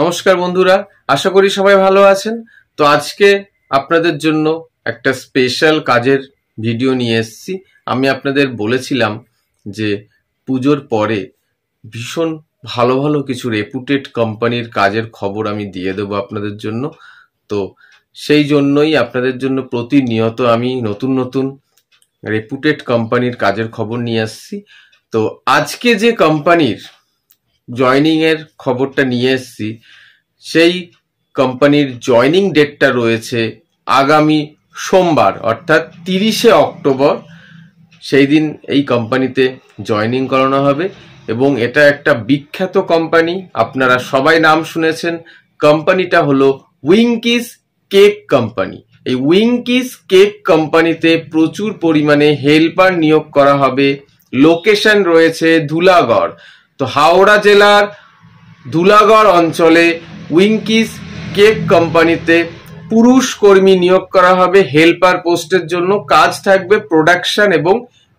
নমস্কার বন্ধুরা আশা করি সবাই ভালো আছেন তো আজকে আপনাদের জন্য একটা স্পেশাল কাজের ভিডিও নিয়ে এসেছি আমি আপনাদের বলেছিলাম যে পুজোর পরে ভীষণ ভালো ভালো কিছু রেপুটেড কোম্পানির কাজের খবর আমি দিয়ে দেবো আপনাদের জন্য তো সেই জন্যই আপনাদের জন্য প্রতিনিয়ত আমি নতুন নতুন রেপুটেড কোম্পানির কাজের খবর নিয়ে আসছি তো আজকে যে কোম্পানির জয়নিংয়ের খবরটা নিয়ে এসছি সেই কোম্পানির জয়নিং ডেটটা রয়েছে আগামী সোমবার অর্থাৎ তিরিশে অক্টোবর সেই দিন এই কোম্পানিতে জয়নিং করানো হবে এবং এটা একটা বিখ্যাত কোম্পানি আপনারা সবাই নাম শুনেছেন কোম্পানিটা হলো উইঙ্কিস কেক কোম্পানি এই উইঙ্কিস কেক কোম্পানিতে প্রচুর পরিমাণে হেল্পার নিয়োগ করা হবে লোকেশন রয়েছে ধুলাগড় তো হাওড়া জেলার ধুলাগড় অঞ্চলে উইঙ্কিস কেক কোম্পানিতে পুরুষ কর্মী নিয়োগ করা হবে হেল্পার পোস্টের জন্য কাজ থাকবে প্রোডাকশন এবং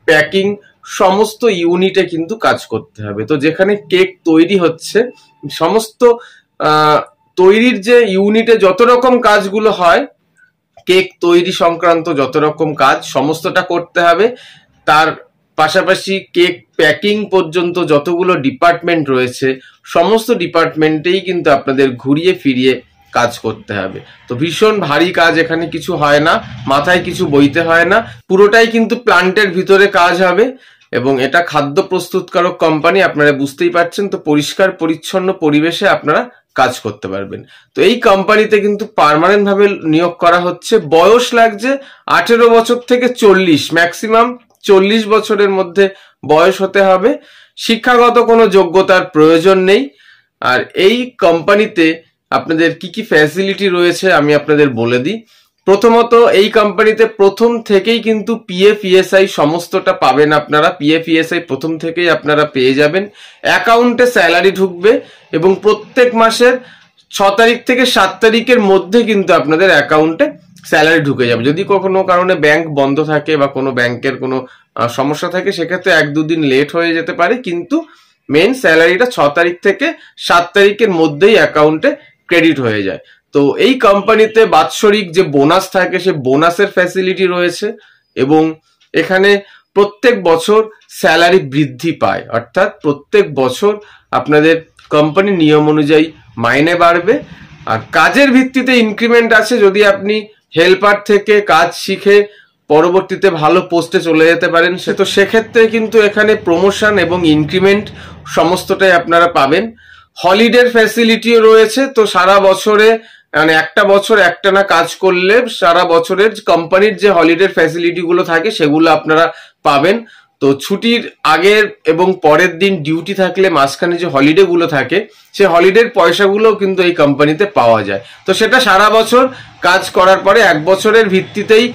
প্যাকিং সমস্ত ইউনিটে কিন্তু কাজ করতে হবে তো যেখানে কেক তৈরি হচ্ছে সমস্ত তৈরির যে ইউনিটে যত রকম কাজগুলো হয় কেক তৈরি সংক্রান্ত যত রকম কাজ সমস্তটা করতে হবে তার পাশাপাশি কেক প্যাকিং পর্যন্ত যতগুলো ডিপার্টমেন্ট রয়েছে সমস্ত ডিপার্টমেন্টেই কিন্তু আপনাদের ঘুরিয়ে ফিরিয়ে কাজ করতে হবে তো ভীষণ ভারী কাজ এখানে কিছু হয় না মাথায় কিছু বইতে হয় না পুরোটাই কিন্তু প্লান্টের ভিতরে কাজ হবে এবং এটা খাদ্য প্রস্তুতকারক কোম্পানি আপনারা বুঝতেই পারছেন তো পরিষ্কার পরিচ্ছন্ন পরিবেশে আপনারা কাজ করতে পারবেন তো এই কোম্পানিতে কিন্তু পারমানেন্ট ভাবে নিয়োগ করা হচ্ছে বয়স লাগছে আঠেরো বছর থেকে চল্লিশ ম্যাক্সিমাম চল্লিশ বছরের মধ্যে বয়স হতে হবে শিক্ষাগত কোনো যোগ্যতার প্রয়োজন নেই আর এই কোম্পানিতে আপনাদের কি কি ফ্যাসিলিটি রয়েছে আমি আপনাদের বলে দিই প্রথমত এই কোম্পানিতে প্রথম থেকেই কিন্তু পিএফ ইএসআই সমস্তটা পাবেন আপনারা পিএফ ইএসআই প্রথম থেকেই আপনারা পেয়ে যাবেন অ্যাকাউন্টে স্যালারি ঢুকবে এবং প্রত্যেক মাসের ছ তারিখ থেকে সাত তারিখের মধ্যে কিন্তু আপনাদের অ্যাকাউন্টে স্যালারি ঢুকে যাবে যদি কখনো কারণে ব্যাংক বন্ধ থাকে বা কোনো ব্যাংকের কোনো সমস্যা থাকে সেক্ষেত্রে এক দুদিন লেট হয়ে যেতে পারে কিন্তু মেন স্যালারিটা ছ তারিখ থেকে সাত তারিখের মধ্যেই অ্যাকাউন্টে ক্রেডিট হয়ে যায় তো এই কোম্পানিতে বাৎসরিক যে বোনাস থাকে সে বোনাসের ফ্যাসিলিটি রয়েছে এবং এখানে প্রত্যেক বছর স্যালারি বৃদ্ধি পায় অর্থাৎ প্রত্যেক বছর আপনাদের কোম্পানির নিয়ম অনুযায়ী মাইনে বাড়বে আর কাজের ভিত্তিতে ইনক্রিমেন্ট আছে যদি আপনি হেল্পার থেকে কাজ শিখে পরবর্তীতে ভালো পোস্টে চলে যেতে পারেন সে তো সেক্ষেত্রে কিন্তু এখানে প্রমোশন এবং ইনক্রিমেন্ট সমস্তটাই আপনারা পাবেন হলিডের ফ্যাসিলিটিও রয়েছে তো সারা বছরে মানে একটা বছর একটা না কাজ করলে সারা বছরের কোম্পানির যে হলিডের ফ্যাসিলিটিগুলো থাকে সেগুলো আপনারা পাবেন তো ছুটির আগের এবং পরের দিন ডিউটি থাকলে মাঝখানে যে হলিডেগুলো থাকে সে হলিডের পয়সাগুলোও কিন্তু এই কোম্পানিতে পাওয়া যায় তো সেটা সারা বছর কাজ করার পরে এক বছরের ভিত্তিতেই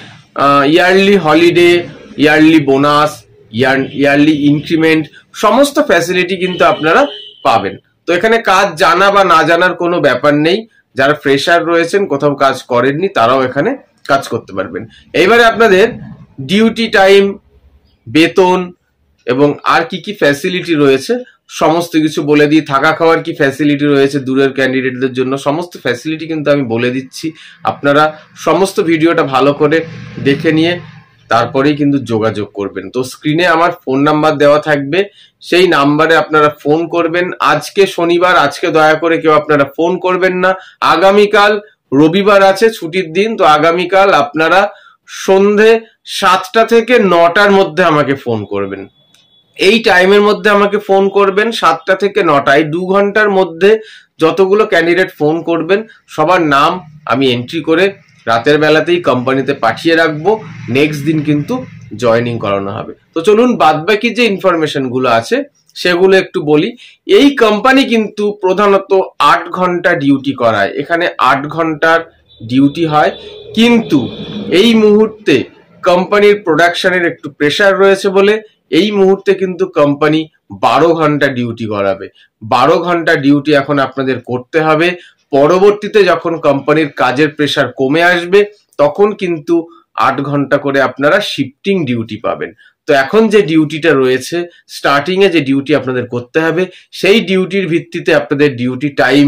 yearly holiday yearly bonus yearly increment সমস্ত ফ্যাসিলিটি কিন্তু আপনারা পাবেন তো এখানে কাজ জানা বা না জানার কোনো ব্যাপার নেই যারা ফ্রেশার রয়েছেন কোথাও কাজ করেননি তারাও এখানে কাজ করতে পারবেন এইবারে আপনাদের ডিউটি টাইম বেতন এবং আর কি কি ফ্যাসিলিটি রয়েছে সমস্ত কিছু বলে দিই থাকা খাওয়ার কি ফ্যাসিলিটি রয়েছে দূরের ক্যান্ডিডেটদের জন্য সমস্ত ফ্যাসিলিটি কিন্তু আমি বলে দিচ্ছি আপনারা সমস্ত ভিডিওটা ভালো করে দেখে নিয়ে তারপরেই কিন্তু যোগাযোগ করবেন তো স্ক্রিনে আমার ফোন নাম্বার দেওয়া থাকবে সেই নাম্বারে আপনারা ফোন করবেন আজকে শনিবার আজকে দয়া করে কেউ আপনারা ফোন করবেন না আগামীকাল রবিবার আছে ছুটির দিন তো আগামীকাল আপনারা সন্ধে সাতটা থেকে নটার মধ্যে আমাকে ফোন করবেন এই টাইমের মধ্যে আমাকে ফোন করবেন সাতটা থেকে নটা এই দু ঘন্টার মধ্যে যতগুলো ক্যান্ডিডেট ফোন করবেন সবার নাম আমি এন্ট্রি করে রাতের বেলাতেই কোম্পানিতে পাঠিয়ে রাখবো নেক্সট দিন কিন্তু জয়নিং করানো হবে তো চলুন বাদবাকি যে ইনফরমেশনগুলো আছে সেগুলো একটু বলি এই কোম্পানি কিন্তু প্রধানত আট ঘন্টা ডিউটি করায় এখানে আট ঘন্টার ডিউটি হয় কিন্তু এই মুহূর্তে কোম্পানির প্রোডাকশনের একটু প্রেশার রয়েছে বলে এই মুহূর্তে কিন্তু কোম্পানি বারো ঘন্টা ডিউটি করাবে বারো ঘন্টা ডিউটি এখন আপনাদের করতে হবে পরবর্তীতে যখন কোম্পানির কাজের প্রেশার কমে আসবে তখন কিন্তু আট ঘন্টা করে আপনারা শিফটিং ডিউটি পাবেন তো এখন যে ডিউটিটা রয়েছে স্টার্টিংয়ে যে ডিউটি আপনাদের করতে হবে সেই ডিউটির ভিত্তিতে আপনাদের ডিউটি টাইম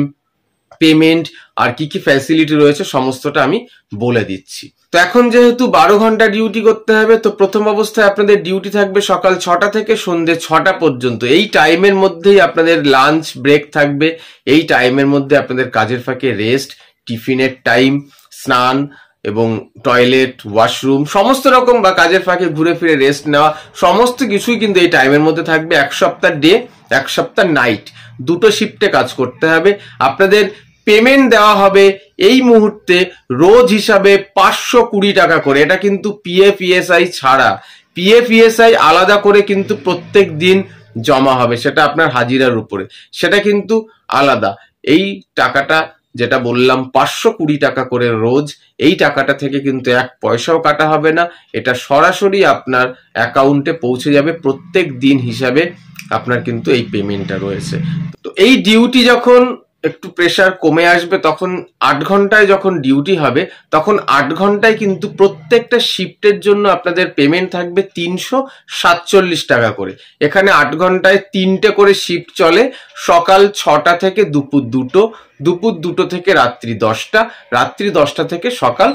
পেমেন্ট আর কি কি ফ্যাসিলিটি রয়েছে সমস্তটা আমি বলে দিচ্ছি এখন যেহেতু বারো ঘন্টা ডিউটি করতে হবে তো প্রথম অবস্থায় আপনাদের ডিউটি থাকবে সকাল ছটা থেকে সন্ধে ছটা পর্যন্ত এই টাইমের মধ্যেই আপনাদের লাঞ্চ ব্রেক থাকবে এই টাইমের মধ্যে আপনাদের কাজের ফাঁকে রেস্ট টিফিনের টাইম স্নান এবং টয়লেট ওয়াশরুম সমস্ত রকম বা কাজের ফাঁকে ঘুরে ফিরে রেস্ট নেওয়া সমস্ত কিছুই কিন্তু এই টাইমের মধ্যে থাকবে এক সপ্তাহ ডে এক সপ্তাহ নাইট দুটো শিফটে কাজ করতে হবে আপনাদের পেমেন্ট দেওয়া হবে এই মুহূর্তে রোজ হিসাবে পাঁচশো কুড়ি টাকা করে এটা কিন্তু পিএফ ইএসআই ছাড়া পিএফ ইএসআই আলাদা করে কিন্তু প্রত্যেক দিন জমা হবে সেটা আপনার হাজিরার উপরে সেটা কিন্তু আলাদা এই টাকাটা যেটা বললাম পাঁচশো কুড়ি টাকা করে রোজ এই টাকাটা থেকে কিন্তু এক পয়সাও কাটা হবে না এটা সরাসরি আপনার অ্যাকাউন্টে পৌঁছে যাবে প্রত্যেক দিন হিসাবে আপনার কিন্তু এই পেমেন্টটা রয়েছে তো এই ডিউটি যখন একটু প্রেশার কমে আসবে তখন আট ঘন্টায় যখন ডিউটি হবে তখন আট ঘন্টায় কিন্তু প্রত্যেকটা শিফটের জন্য আপনাদের পেমেন্ট থাকবে তিনশো সাতচল্লিশ টাকা করে এখানে আট ঘন্টায় তিনটে করে শিফট চলে সকাল ছটা থেকে দুপুর দুটো দুপুর দুটো থেকে রাত্রি দশটা রাত্রি দশটা থেকে সকাল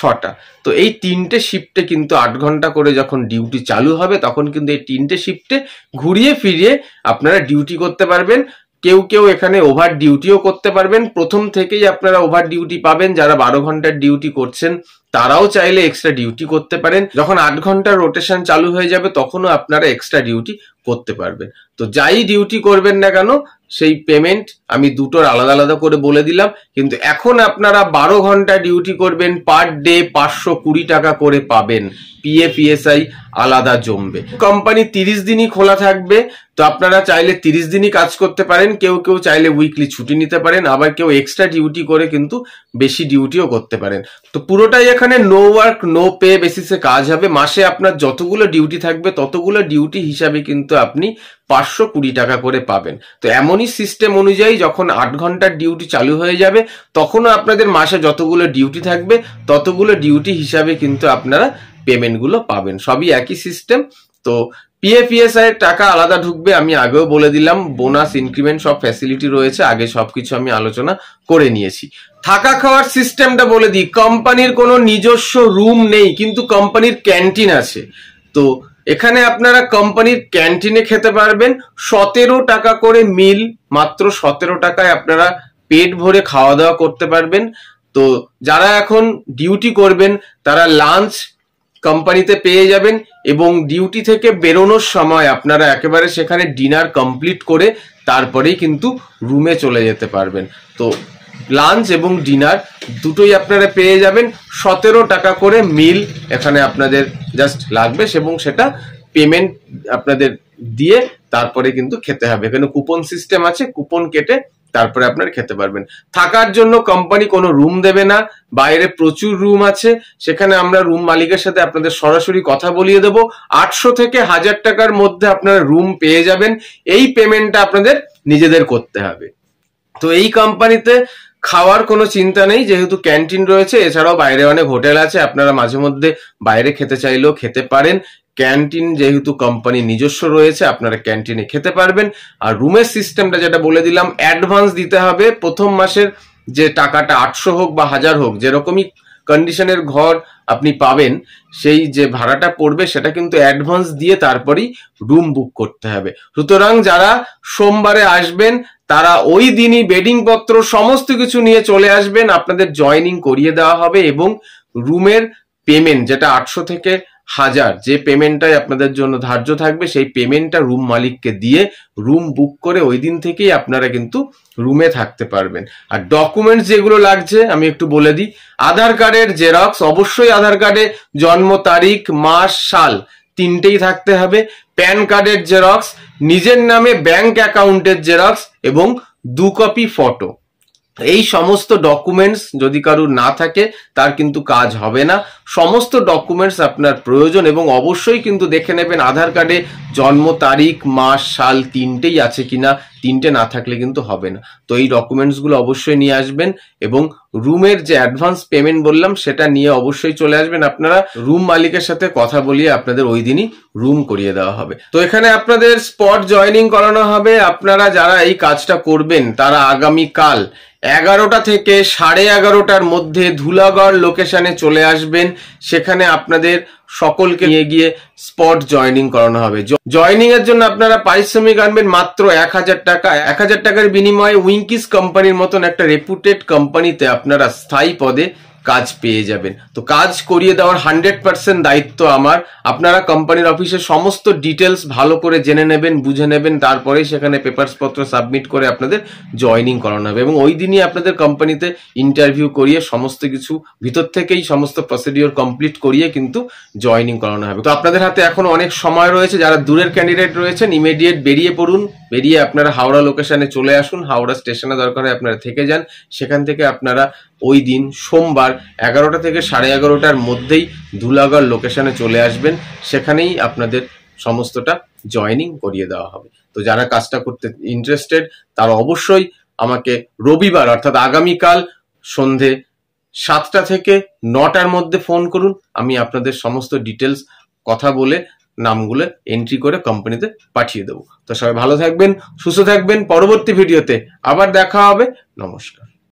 ছটা তো এই তিনটে শিফটে কিন্তু আট ঘন্টা করে যখন ডিউটি চালু হবে তখন কিন্তু এই তিনটে শিফটে ঘুরিয়ে ফিরিয়ে আপনারা ডিউটি করতে পারবেন কেউ কেউ এখানে ওভার ডিউটিও করতে পারবেন প্রথম থেকেই আপনারা ওভার ডিউটি পাবেন যারা বারো ঘন্টার ডিউটি করছেন তারাও চাইলে এক্সট্রা ডিউটি করতে পারেন যখন আট ঘন্টার রোটেশন চালু হয়ে যাবে তখনও আপনারা এক্সট্রা ডিউটি করতে পারবেন তো যাই ডিউটি করবেন না কেন সেই পেমেন্ট আমি দুটোর আলাদা আলাদা করে বলে দিলাম কিন্তু এখন আপনারা বারো ঘন্টা ডিউটি করবেন পার ডে পাঁচশো কুড়ি টাকা করে পাবেন পিএফিএসআই আলাদা জমবে কোম্পানি তিরিশ দিনই খোলা থাকবে তো আপনারা চাইলে তিরিশ দিনই কাজ করতে পারেন কেউ কেউ চাইলে উইকলি ছুটি নিতে পারেন আবার কেউ এক্সট্রা ডিউটি করে কিন্তু বেশি ডিউটিও করতে পারেন তো পুরোটাই এখানে নো ওয়ার্ক নো পে বেসিসে কাজ হবে মাসে আপনার যতগুলো ডিউটি থাকবে ততগুলো ডিউটি হিসাবে কিন্তু আপনি পাঁচশো কুড়ি টাকা করে পাবেন তো এমনই সিস্টেম অনুযায়ী যখন আট ঘন্টার ডিউটি চালু হয়ে যাবে তখনও আপনাদের মাসে যতগুলো ডিউটি থাকবে ততগুলো ডিউটি হিসাবে কিন্তু আপনারা পেমেন্টগুলো পাবেন সবই একই সিস্টেম তো পিএফিএসআই এর টাকা আলাদা ঢুকবে আমি আগেও বলে দিলাম বোনাস ইনক্রিমেন্ট সব ফ্যাসিলিটি রয়েছে আগে সবকিছু আমি আলোচনা করে নিয়েছি থাকা খাওয়ার সিস্টেমটা বলে দিই কোম্পানির কোনো নিজস্ব রুম নেই কিন্তু কোম্পানির ক্যান্টিন আছে তো এখানে আপনারা কোম্পানির ক্যান্টিনে খেতে পারবেন সতেরো টাকা করে মিল মাত্র সতেরো টাকায় আপনারা পেট ভরে খাওয়া দাওয়া করতে পারবেন তো যারা এখন ডিউটি করবেন তারা লাঞ্চ কোম্পানিতে পেয়ে যাবেন এবং ডিউটি থেকে বেরোনোর সময় আপনারা একেবারে সেখানে ডিনার কমপ্লিট করে তারপরেই কিন্তু রুমে চলে যেতে পারবেন তো লাঞ্চ এবং ডিনার দুটোই আপনারা পেয়ে যাবেন সতেরো টাকা করে মিল এখানে আপনাদের জাস্ট লাগবে এবং সেটা পেমেন্ট আপনাদের দিয়ে তারপরে কিন্তু খেতে হবে এখানে কুপন সিস্টেম আছে কুপন কেটে তারপরে আপনার খেতে পারবেন থাকার জন্য কোম্পানি কোনো রুম দেবে না বাইরে প্রচুর রুম আছে সেখানে আমরা রুম মালিকের সাথে আপনাদের সরাসরি কথা বলিয়ে দেব আটশো থেকে হাজার টাকার মধ্যে আপনারা রুম পেয়ে যাবেন এই পেমেন্টটা আপনাদের নিজেদের করতে হবে তো এই কোম্পানিতে খাওয়ার কোনো চিন্তা নেই যেহেতু ক্যান্টিন রয়েছে এছাড়াও বাইরে অনেক হোটেল আছে আপনারা মাঝে মধ্যে বাইরে খেতে চাইলেও খেতে পারেন ক্যান্টিন যেহেতু কোম্পানি নিজস্ব রয়েছে আপনারা ক্যান্টিনে খেতে পারবেন আর রুমের সিস্টেমটা যেটা বলে দিলাম অ্যাডভান্স দিতে হবে প্রথম মাসের যে টাকাটা আটশো হোক বা হাজার হোক যেরকমই কন্ডিশনের ঘর আপনি পাবেন সেই যে ভাড়াটা পড়বে সেটা কিন্তু অ্যাডভান্স দিয়ে তারপরই রুম বুক করতে হবে সুতরাং যারা সোমবারে আসবেন তারা ওই দিনই বেডিং পত্র সমস্ত কিছু নিয়ে চলে আসবেন আপনাদের জয়নিং করিয়ে দেওয়া হবে এবং রুমের পেমেন্ট যেটা আটশো থেকে হাজার যে পেমেন্টটাই আপনাদের জন্য ধার্য থাকবে সেই পেমেন্টটা রুম মালিককে দিয়ে রুম বুক করে ওই দিন থেকেই আপনারা কিন্তু রুমে থাকতে পারবেন আর ডকুমেন্টস যেগুলো লাগছে আমি একটু বলে দিই আধার কার্ডের জেরক্স অবশ্যই আধার কার্ডে জন্ম তারিখ মাস সাল তিনটেই থাকতে হবে প্যান কার্ডের জেরক্স নিজের নামে ব্যাংক অ্যাকাউন্টের জেরক্স এবং দু কপি ফটো এই সমস্ত ডকুমেন্টস যদি কারুর না থাকে তার কিন্তু কাজ হবে না সমস্ত ডকুমেন্টস আপনার প্রয়োজন এবং অবশ্যই কিন্তু দেখে নেবেন আধার কার্ডে জন্ম তারিখ মাস সাল তিনটেই আছে কিনা তিনটে না থাকলে কিন্তু হবে না তো এই ডকুমেন্টসগুলো অবশ্যই নিয়ে আসবেন এবং রুমের যে অ্যাডভান্স পেমেন্ট বললাম সেটা নিয়ে অবশ্যই চলে আসবেন আপনারা রুম মালিকের সাথে কথা বলিয়ে আপনাদের ওই দিনই রুম করিয়ে দেওয়া হবে তো এখানে আপনাদের স্পট জয়নিং করানো হবে আপনারা যারা এই কাজটা করবেন তারা আগামী কাল এগারোটা থেকে সাড়ে এগারোটার মধ্যে ধুলাগড় লোকেশনে চলে আসবেন সেখানে আপনাদের সকলকে নিয়ে গিয়ে স্পট জয়নিং করানো হবে জয়নিং এর জন্য আপনারা পারিশ্রমিক আনবেন মাত্র এক হাজার টাকা এক হাজার টাকার বিনিময়ে উইঙ্কিস কোম্পানির মতন একটা রেপুটেড কোম্পানিতে আপনারা স্থায়ী পদে কাজ পেয়ে যাবেন তো কাজ করিয়ে দেওয়ার হান্ড্রেড পার্সেন্ট দায়িত্ব আমার আপনারা কোম্পানির অফিসে সমস্ত ডিটেলস ভালো করে জেনে নেবেন বুঝে নেবেন তারপরে সেখানে পেপারসপত্র সাবমিট করে আপনাদের জয়নিং করানো হবে এবং ওই দিনই আপনাদের কোম্পানিতে ইন্টারভিউ করিয়ে সমস্ত কিছু ভিতর থেকেই সমস্ত প্রসিডিওর কমপ্লিট করিয়ে কিন্তু জয়নিং করানো হবে তো আপনাদের হাতে এখন অনেক সময় রয়েছে যারা দূরের ক্যান্ডিডেট রয়েছেন ইমিডিয়েট বেরিয়ে পড়ুন বেরিয়ে আপনারা হাওড়া লোকেশনে চলে আসুন হাওড়া স্টেশনে দরকারে আপনারা থেকে যান সেখান থেকে আপনারা ওই দিন সোমবার এগারোটা থেকে সাড়ে এগারোটার মধ্যেই ধুলাগড় লোকেশনে চলে আসবেন সেখানেই আপনাদের সমস্তটা জয়নিং করিয়ে দেওয়া হবে তো যারা কাজটা করতে ইন্টারেস্টেড তারা অবশ্যই আমাকে রবিবার অর্থাৎ আগামীকাল সন্ধে সাতটা থেকে নটার মধ্যে ফোন করুন আমি আপনাদের সমস্ত ডিটেলস কথা বলে নামগুলো এন্ট্রি করে কোম্পানিতে পাঠিয়ে দেবো তো সবাই ভালো থাকবেন সুস্থ থাকবেন পরবর্তী ভিডিওতে আবার দেখা হবে নমস্কার